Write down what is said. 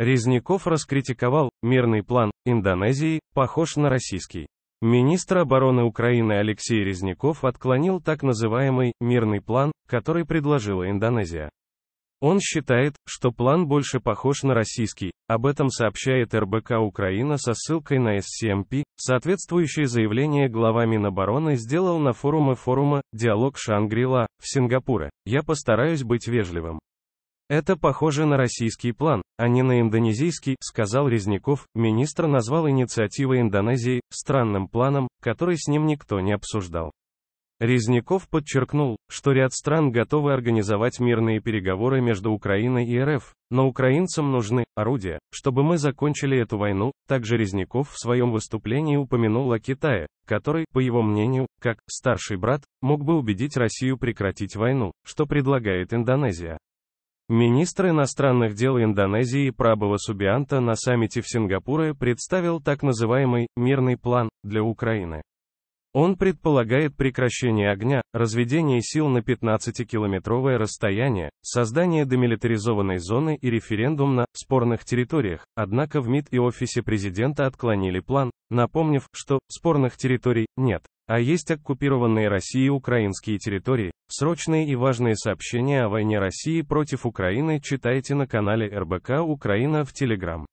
Резников раскритиковал «Мирный план Индонезии, похож на российский». Министр обороны Украины Алексей Резников отклонил так называемый «мирный план», который предложила Индонезия. Он считает, что план больше похож на российский, об этом сообщает РБК Украина со ссылкой на СМП. соответствующее заявление глава Минобороны сделал на форуме форума «Диалог Шангрила» в Сингапуре. Я постараюсь быть вежливым. Это похоже на российский план, а не на индонезийский, сказал Резников. Министр назвал инициативы Индонезии странным планом, который с ним никто не обсуждал. Резников подчеркнул, что ряд стран готовы организовать мирные переговоры между Украиной и РФ, но украинцам нужны орудия, чтобы мы закончили эту войну. Также Резников в своем выступлении упомянул о Китае, который, по его мнению, как старший брат, мог бы убедить Россию прекратить войну, что предлагает Индонезия. Министр иностранных дел Индонезии Прабова Субианта на саммите в Сингапуре представил так называемый «мирный план» для Украины. Он предполагает прекращение огня, разведение сил на 15-километровое расстояние, создание демилитаризованной зоны и референдум на спорных территориях, однако в МИД и Офисе Президента отклонили план, напомнив, что спорных территорий нет, а есть оккупированные Россией украинские территории. Срочные и важные сообщения о войне России против Украины читайте на канале РБК Украина в Телеграм.